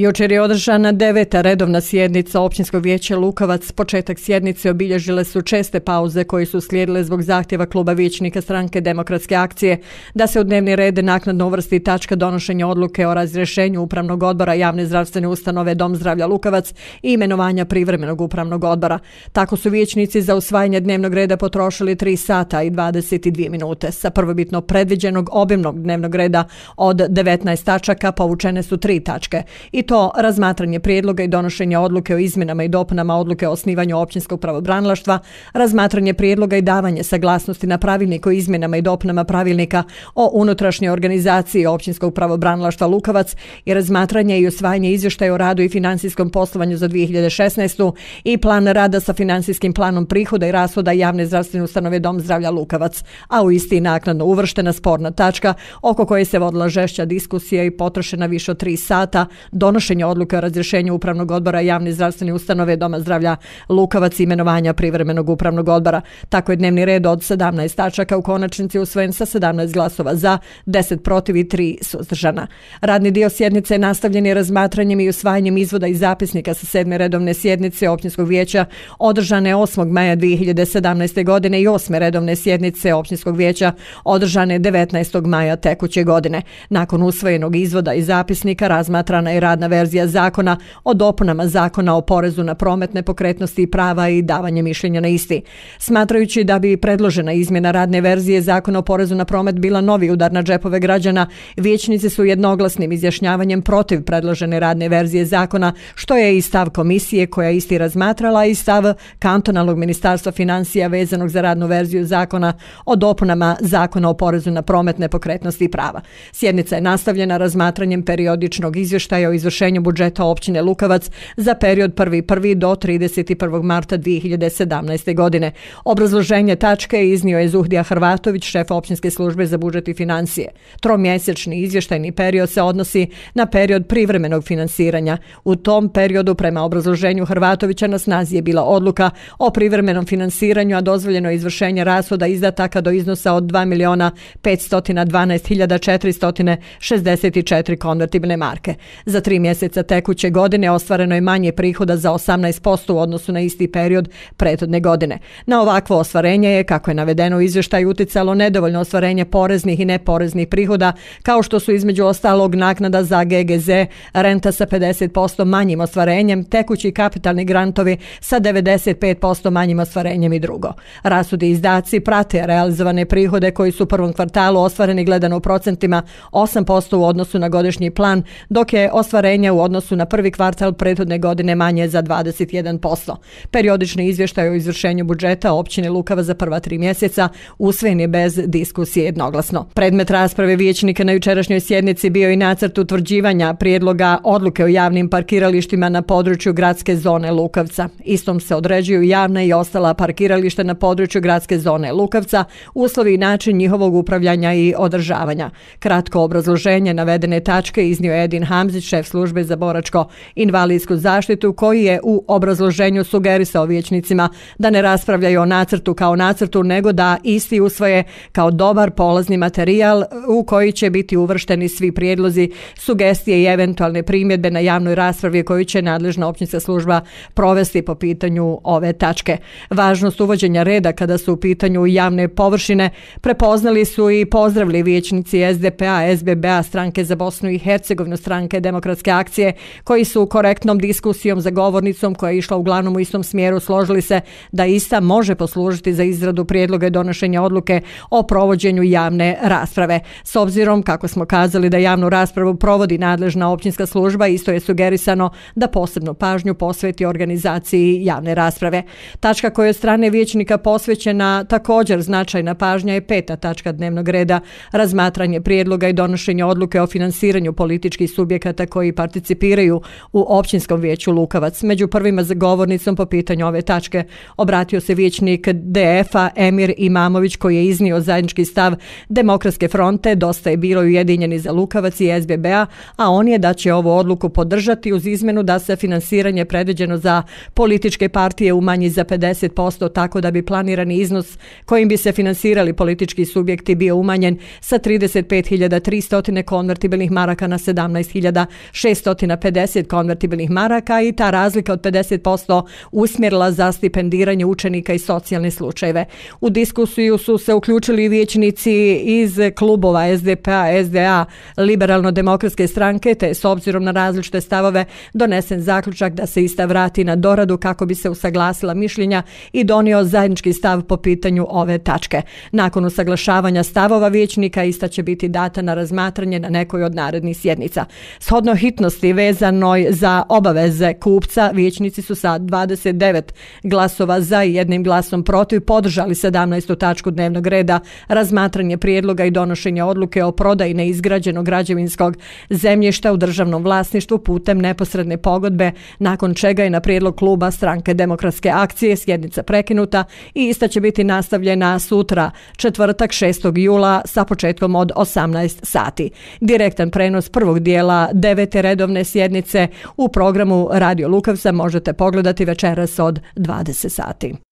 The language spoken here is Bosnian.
Jučer je održana deveta redovna sjednica općinskog vijeća Lukavac. Početak sjednice obilježile su česte pauze koje su slijedile zbog zahtjeva kluba vijećnika stranke demokratske akcije da se u dnevni red naknadno uvrsti tačka donošenja odluke o razrješenju upravnog odbora javne zdravstvene ustanove Dom zdravlja Lukavac i imenovanja privremenog upravnog odbora. Tako su vijećnici za usvajanje dnevnog reda potrošili 3 sata i 22 minute. Sa prvobitno predviđenog obimnog dnevnog reda od 19 tačaka povučene su 3 tačke i to razmatranje prijedloga i donošenje odluke o izmenama i dopunama odluke o osnivanju općinskog pravobranilaštva, razmatranje prijedloga i davanje saglasnosti na pravilnik o izmenama i dopunama pravilnika o unutrašnjoj organizaciji općinskog pravobranilaštva Lukavac i razmatranje i osvajanje izvještaja o radu i finansijskom poslovanju za 2016. i plan rada sa finansijskim planom prihoda i rashoda javne zdravstvene ustanove Dom zdravlja Lukavac, a u isti naknadno uvrštena sporna tačka oko koje se vodila žešća diskusija i potrošena više od 3 sata do donošenje odluke o razrješenju upravnog odbora javne zdravstvene ustanove Doma zdravlja Lukavac i imenovanja privremenog upravnog odbora. Tako je dnevni red od 17 tačaka u konačnici usvojen sa 17 glasova za, 10 protiv i 3 suzdržana. Radni dio sjednice je nastavljen je razmatranjem i usvajanjem izvoda i zapisnika sa sedme redovne sjednice Općinskog vijeća održane 8. maja 2017. godine i 8. redovne sjednice Općinskog vijeća održane 19. maja tekuće godine. Nakon usvojenog izvoda i zapisnika razmatrana je rad radna verzija zakona o dopunama zakona o porezu na prometne pokretnosti i prava i davanje mišljenja na isti. Smatrajući da bi predložena izmjena radne verzije zakona o porezu na promet bila novi udar na džepove građana, vijećnice su jednoglasnim izjašnjavanjem protiv predložene radne verzije zakona, što je i stav komisije koja isti razmatrala i stav kantonalnog ministarstva financija vezanog za radnu verziju zakona o dopunama zakona o porezu na prometne pokretnosti i prava. Sjednica je nastavljena razmatranjem periodičnog izvještaja o izvještaju izvršenju budžeta općine Lukavac za period 1.1. do 31. marta 2017. godine. Obrazloženje tačke iznio je Zuhdija Hrvatović, šef općinske službe za budžet i financije. Tromjesečni izvještajni period se odnosi na period privremenog finansiranja. U tom periodu prema obrazloženju Hrvatovića na snazi je bila odluka o privremenom finansiranju, a dozvoljeno izvršenje rasoda izdataka do iznosa od 2 miliona 512 464 konvertibne marke. Za tri 3 mjeseca tekuće godine ostvareno je manje prihoda za 18% u odnosu na isti period prethodne godine. Na ovakvo ostvarenje je, kako je navedeno u izvještaju, uticalo nedovoljno ostvarenje poreznih i neporeznih prihoda, kao što su između ostalog naknada za GGZ, renta sa 50% manjim ostvarenjem, tekući kapitalni grantovi sa 95% manjim ostvarenjem i drugo. Rasudi i izdaci prate realizovane prihode koji su u prvom kvartalu ostvareni gledano u procentima 8% u odnosu na godišnji plan, dok je ostvaren ostvarenja u odnosu na prvi kvartal prethodne godine manje za 21%. Periodični izvještaj o izvršenju budžeta općine Lukava za prva tri mjeseca usvojen je bez diskusije jednoglasno. Predmet rasprave vijećnika na jučerašnjoj sjednici bio i nacrt utvrđivanja prijedloga odluke o javnim parkiralištima na području gradske zone Lukavca. Istom se određuju javna i ostala parkirališta na području gradske zone Lukavca, uslovi i način njihovog upravljanja i održavanja. Kratko obrazloženje navedene tačke iznio Edin Hamzić, šef službe službe za boračko invalidsku zaštitu koji je u obrazloženju sugerisao vječnicima da ne raspravljaju o nacrtu kao nacrtu, nego da isti usvoje kao dobar polazni materijal u koji će biti uvršteni svi prijedlozi, sugestije i eventualne primjedbe na javnoj raspravi koju će nadležna općinska služba provesti po pitanju ove tačke. Važnost uvođenja reda kada su u pitanju javne površine prepoznali su i pozdravili vječnici SDPA, SBBA, Stranke za Bosnu i Hercegovinu, Stranke demokratske demokratske akcije koji su korektnom diskusijom za govornicom koja je išla uglavnom u istom smjeru složili se da ista može poslužiti za izradu prijedloga i donošenja odluke o provođenju javne rasprave. S obzirom, kako smo kazali, da javnu raspravu provodi nadležna općinska služba, isto je sugerisano da posebnu pažnju posveti organizaciji javne rasprave. Tačka koja je strane vijećnika posvećena također značajna pažnja je peta tačka dnevnog reda, razmatranje prijedloga i donošenje odluke o finansiranju političkih subjekata koji participiraju u općinskom vijeću Lukavac. Među prvima zagovornicom po pitanju ove tačke obratio se vijećnik DF-a Emir Imamović koji je iznio zajednički stav Demokratske fronte, dosta je bilo ujedinjeni za Lukavac i SBB-a, a on je da će ovu odluku podržati uz izmenu da se finansiranje predviđeno za političke partije umanji za 50%, tako da bi planirani iznos kojim bi se finansirali politički subjekti bio umanjen sa 35.300 konvertibilnih maraka na 650 konvertibilnih maraka i ta razlika od 50% usmjerila za stipendiranje učenika i socijalne slučajeve. U diskusiju su se uključili vijećnici iz klubova SDPA, SDA, Liberalno-demokratske stranke, te s obzirom na različite stavove donesen zaključak da se ista vrati na doradu kako bi se usaglasila mišljenja i donio zajednički stav po pitanju ove tačke. Nakon usaglašavanja stavova vijećnika, ista će biti data na razmatranje na nekoj od narednih sjednica. Shodno hitnosti vezanoj za obaveze kupca, vijećnici su sa 29 glasova za i jednim glasom protiv podržali 17. tačku dnevnog reda razmatranje prijedloga i donošenje odluke o prodaji neizgrađenog građevinskog zemlješta u državnom vlasništvu putem neposredne pogodbe, nakon čega je na prijedlog kluba stranke demokratske akcije sjednica prekinuta i ista će biti nastavljena sutra, četvrtak 6. jula sa početkom od 18 sati. Direktan prenos prvog dijela devete te redovne sjednice u programu Radio Lukavca možete pogledati večeras od 20 sati.